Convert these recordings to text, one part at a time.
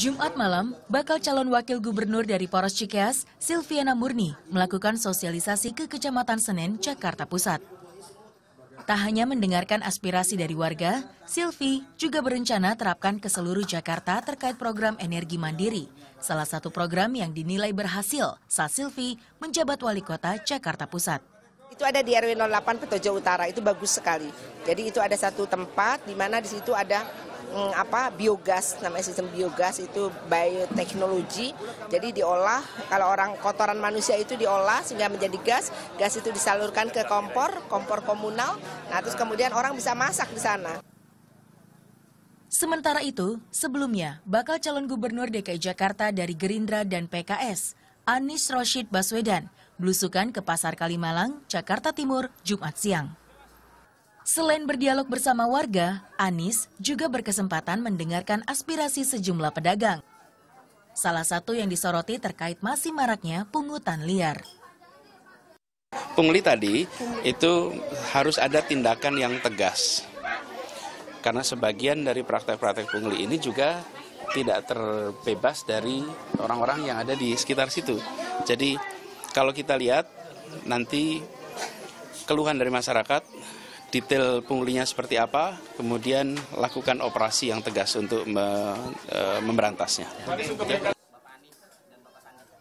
Jumat malam, bakal calon wakil gubernur dari Poros Cikeas, Silviana Murni, melakukan sosialisasi ke Kecamatan Senen, Jakarta Pusat. Tak hanya mendengarkan aspirasi dari warga, Silvi juga berencana terapkan ke seluruh Jakarta terkait program energi mandiri, salah satu program yang dinilai berhasil saat Silvi menjabat wali kota Jakarta Pusat. Itu ada di RW 08 Petojo Utara, itu bagus sekali. Jadi itu ada satu tempat di mana di situ ada Hmm, apa biogas namanya sistem biogas itu bioteknologi jadi diolah kalau orang kotoran manusia itu diolah sehingga menjadi gas gas itu disalurkan ke kompor kompor komunal nah terus kemudian orang bisa masak di sana Sementara itu, sebelumnya bakal calon gubernur DKI Jakarta dari Gerindra dan PKS, Anies Rashid Baswedan, blusukan ke Pasar Kalimalang, Jakarta Timur, Jumat siang. Selain berdialog bersama warga, Anies juga berkesempatan mendengarkan aspirasi sejumlah pedagang. Salah satu yang disoroti terkait masih maraknya pungutan liar. Pungli tadi itu harus ada tindakan yang tegas. Karena sebagian dari praktek-praktek pungli ini juga tidak terbebas dari orang-orang yang ada di sekitar situ. Jadi kalau kita lihat nanti keluhan dari masyarakat detail punglinya seperti apa, kemudian lakukan operasi yang tegas untuk me, e, memberantasnya.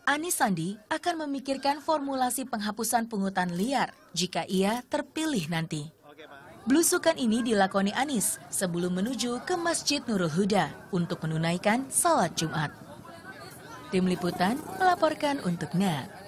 Anis Sandi akan memikirkan formulasi penghapusan penghutan liar jika ia terpilih nanti. Belusukan ini dilakoni Anis sebelum menuju ke Masjid Nurul Huda untuk menunaikan salat Jumat. Tim Liputan melaporkan untuk NET.